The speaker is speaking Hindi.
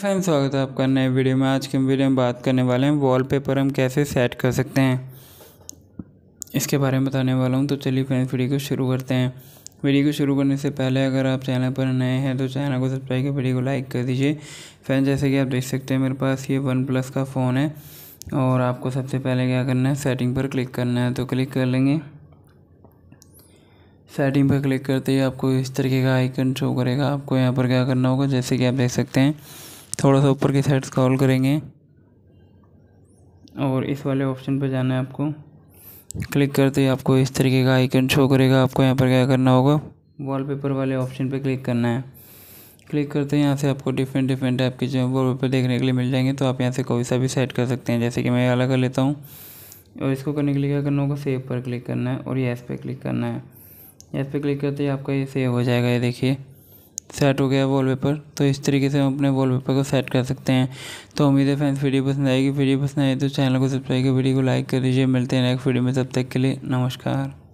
फ्रेंड स्वागत है आपका नए वीडियो में आज के वीडियो में बात करने वाले हैं वॉलपेपर हम कैसे सेट कर सकते हैं इसके बारे में बताने वाला हूं तो चलिए फ्रेंड्स वीडियो को शुरू करते हैं वीडियो को शुरू करने से पहले अगर आप चैनल पर नए हैं तो चैनल को सब्सक्राइब कर वीडियो को लाइक कर दीजिए फ्रेंड जैसे कि आप देख सकते हैं मेरे पास ये वन प्लस का फ़ोन है और आपको सबसे पहले क्या करना है सेटिंग पर क्लिक करना है तो क्लिक कर लेंगे सेटिंग पर क्लिक करते ही आपको इस तरीके का आइकन शो करेगा आपको यहाँ पर क्या करना होगा जैसे कि आप देख सकते हैं थोड़ा सा ऊपर की साइड स्क्रॉल करेंगे और इस वाले ऑप्शन पर जाना है आपको क्लिक करते ही आपको इस तरीके का आइकन शो करेगा आपको यहाँ पर क्या करना होगा वॉलपेपर वाले ऑप्शन पे क्लिक करना है क्लिक करते हैं यहाँ से आपको डिफरेंट डिफरेंट टाइप के जो है पेपर देखने के लिए मिल जाएंगे तो आप यहाँ से कोई सा भी सेट कर सकते हैं जैसे कि मैं अलग कर लेता हूँ और इसको करने के लिए क्या करना होगा सेव पर क्लिक करना है और एस पे क्लिक करना है एस पे क्लिक करते ही आपका ये सेव हो जाएगा ये देखिए सेट हो गया है वॉलपेपर तो इस तरीके से हम अपने वॉलपेपर को सेट कर सकते हैं तो उम्मीद है फ्रेंड्स वीडियो पसंद आएगी वीडियो पसंद आए तो चैनल को सब्सक्राइब कर वीडियो को लाइक कर दीजिए मिलते हैं नेक्स्ट वीडियो में तब तक के लिए नमस्कार